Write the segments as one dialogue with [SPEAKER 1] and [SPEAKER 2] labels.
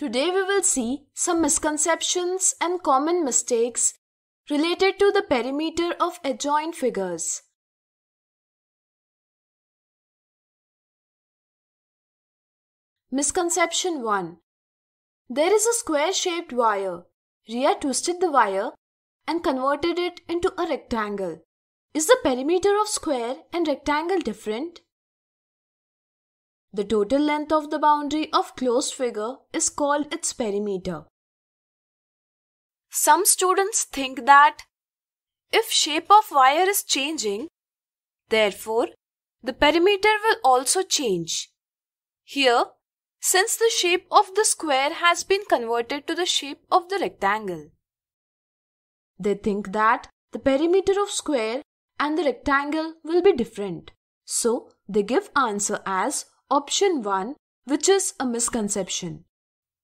[SPEAKER 1] Today we will see some misconceptions and common mistakes related to the perimeter of adjoint figures. Misconception 1. There is a square-shaped wire. Ria twisted the wire and converted it into a rectangle. Is the perimeter of square and rectangle different? The total length of the boundary of closed figure is called its perimeter. Some students think that if shape of wire is changing, therefore the perimeter will also change. Here, since the shape of the square has been converted to the shape of the rectangle. They think that the perimeter of square and the rectangle will be different. So, they give answer as Option 1, which is a misconception.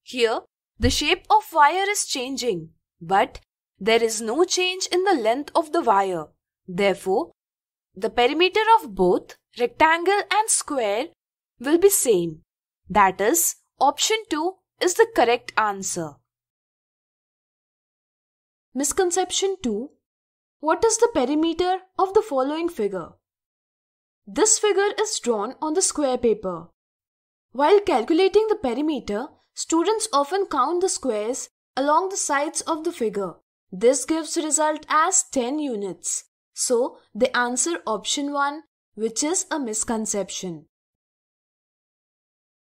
[SPEAKER 1] Here, the shape of wire is changing, but there is no change in the length of the wire. Therefore, the perimeter of both rectangle and square will be same. That is, option 2 is the correct answer. Misconception 2. What is the perimeter of the following figure? This figure is drawn on the square paper. While calculating the perimeter, students often count the squares along the sides of the figure. This gives the result as 10 units. So, they answer option 1 which is a misconception.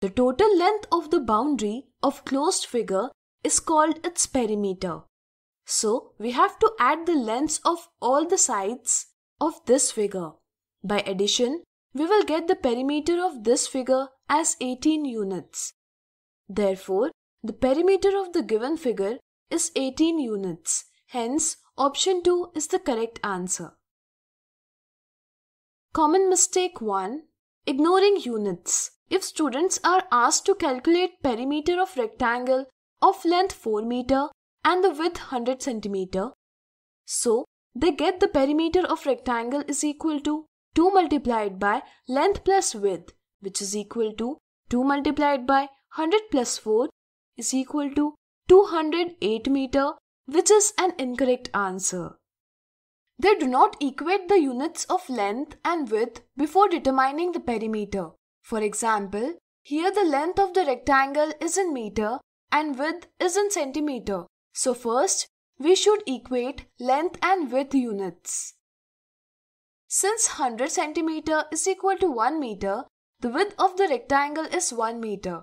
[SPEAKER 1] The total length of the boundary of closed figure is called its perimeter. So, we have to add the lengths of all the sides of this figure. By addition, we will get the perimeter of this figure as 18 units. Therefore, the perimeter of the given figure is 18 units. Hence, option 2 is the correct answer. Common mistake 1. Ignoring units. If students are asked to calculate perimeter of rectangle of length 4 meter and the width 100 centimeter, so they get the perimeter of rectangle is equal to 2 multiplied by length plus width which is equal to 2 multiplied by 100 plus 4 is equal to 208 meter which is an incorrect answer. They do not equate the units of length and width before determining the perimeter. For example, here the length of the rectangle is in meter and width is in centimeter. So first, we should equate length and width units. Since 100 centimeter is equal to 1 meter, the width of the rectangle is 1 meter.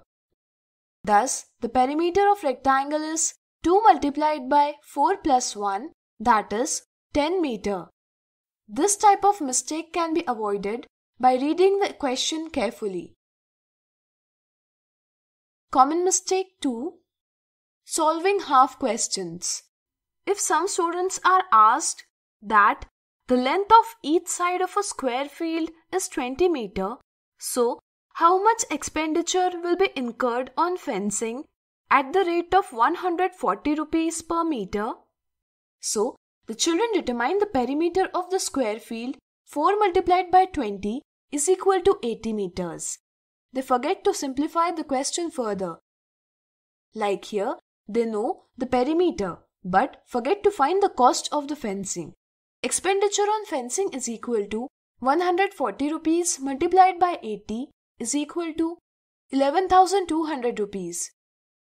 [SPEAKER 1] Thus, the perimeter of rectangle is 2 multiplied by 4 plus 1 that is 10 meter. This type of mistake can be avoided by reading the question carefully. Common mistake 2 Solving half questions. If some students are asked that the length of each side of a square field is 20 meter, so how much expenditure will be incurred on fencing at the rate of 140 rupees per meter? So, the children determine the perimeter of the square field 4 multiplied by 20 is equal to 80 meters. They forget to simplify the question further. Like here, they know the perimeter but forget to find the cost of the fencing. Expenditure on fencing is equal to 140 rupees multiplied by 80 is equal to 11200 rupees.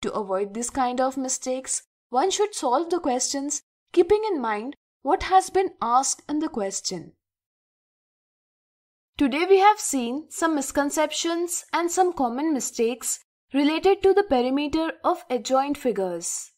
[SPEAKER 1] To avoid this kind of mistakes, one should solve the questions keeping in mind what has been asked in the question. Today we have seen some misconceptions and some common mistakes related to the perimeter of adjoint figures.